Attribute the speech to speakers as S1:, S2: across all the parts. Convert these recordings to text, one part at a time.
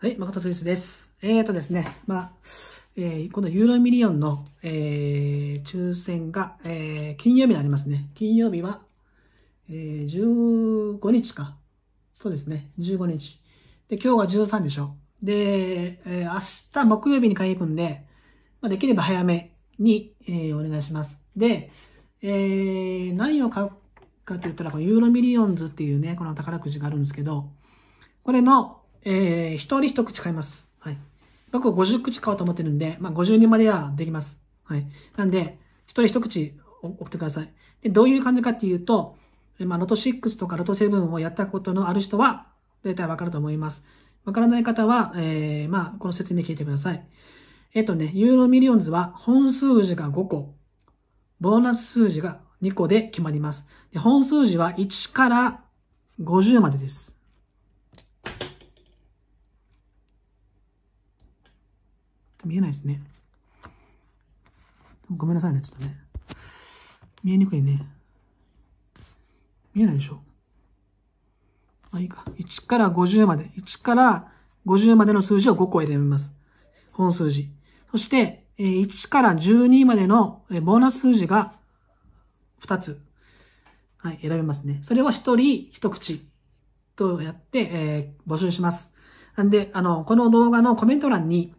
S1: はい、誠スイスです。えーとですね、まあ、えー、このユーロミリオンの、えー、抽選が、えー、金曜日になりますね。金曜日は、えー、15日か。そうですね、15日。で、今日が13でしょ。で、えー、明日木曜日に買いに行くんで、まあ、できれば早めに、えー、お願いします。で、えー、何を買うかって言ったら、このユーロミリオンズっていうね、この宝くじがあるんですけど、これの、えー、一人一口買います。はい。僕は50口買おうと思ってるんで、まあ、50人まではできます。はい。なんで、一人一口送ってください。で、どういう感じかっていうと、まあ、ロト6とかロト7をやったことのある人は、たいわかると思います。わからない方は、えー、まあ、この説明聞いてください。えっ、ー、とね、ユーロミリオンズは本数字が5個、ボーナス数字が2個で決まります。で本数字は1から50までです。見えないですね。ごめんなさいね、ちょっとね。見えにくいね。見えないでしょ。まあいいか。1から50まで。1から50までの数字を5個選びます。本数字。そして、1から12までのボーナス数字が2つ。はい、選べますね。それを1人1口とやって、えー、募集します。なんで、あの、この動画のコメント欄に、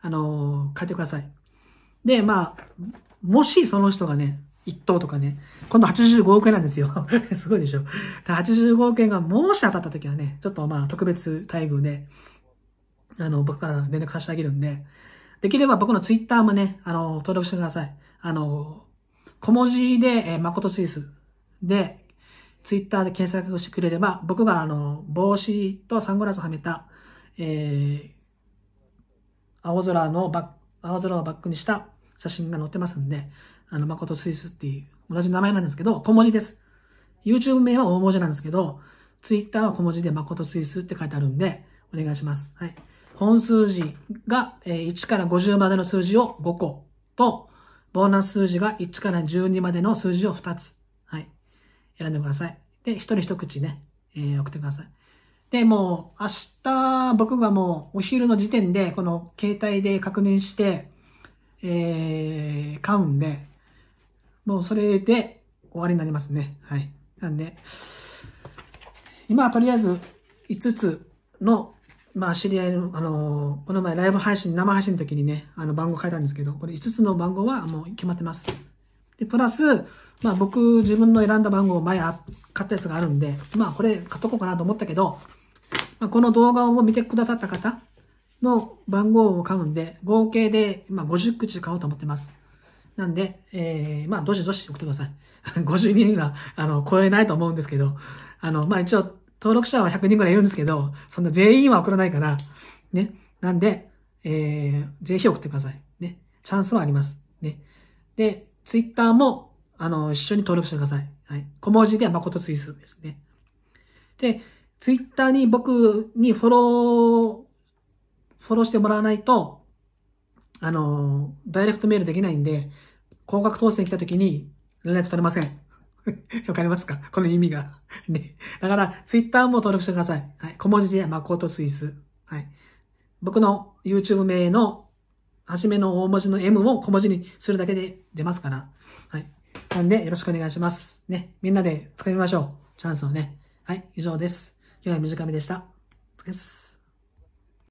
S1: あの書いてください。で、まあ、もしその人がね、1等とかね、今度85億円なんですよ。すごいでしょ。85億円がもし当たった時はね、ちょっとまあ特別待遇で、あの、僕から連絡貸してあげるんで、できれば僕のツイッターもね、あの、登録してください。あの、小文字で、えー、誠スイスで、ツイッターで検索してくれれば、僕があの、帽子とサングラスはめた、えー、青空のバック、青空をバックにした写真が載ってますんで、あの、誠スイスっていう、同じ名前なんですけど、小文字です。YouTube 名は大文字なんですけど、Twitter は小文字で誠スイスって書いてあるんで、お願いします。はい。本数字が1から50までの数字を5個と、ボーナス数字が1から12までの数字を2つ。はい。選んでください。で、一人一口ね、えー、送ってください。で、もう明日僕がもうお昼の時点でこの携帯で確認して、えー、買うんで、もうそれで終わりになりますね。はい。なんで、今はとりあえず5つの、まあ知り合いの、あのー、この前ライブ配信、生配信の時にね、あの番号書いたんですけど、これ5つの番号はもう決まってます。で、プラス、まあ僕自分の選んだ番号前買ったやつがあるんで、まあこれ買っとこうかなと思ったけど、まこの動画を見てくださった方の番号を買うんで、合計で、ま50口買おうと思ってます。なんで、えー、まあ、どしどし送ってください。50 人は、あの、超えないと思うんですけど、あの、まあ一応、登録者は100人ぐらいいるんですけど、そんな全員は送らないから、ね。なんで、えー、ぜひ送ってください。ね。チャンスはあります。ね。で、ツイッターも、あの、一緒に登録してください。はい。小文字では誠スイスですね。で、ツイッターに僕にフォロー、フォローしてもらわないと、あの、ダイレクトメールできないんで、高額当選来た時に連絡取れません。わかりますかこの意味が ね。だから、ツイッターも登録してください。はい。小文字で、マコートスイス。はい。僕の YouTube 名の、初めの大文字の M を小文字にするだけで出ますから。はい。なんで、よろしくお願いします。ね。みんなで使いましょう。チャンスをね。はい。以上です。やや短めでした。です。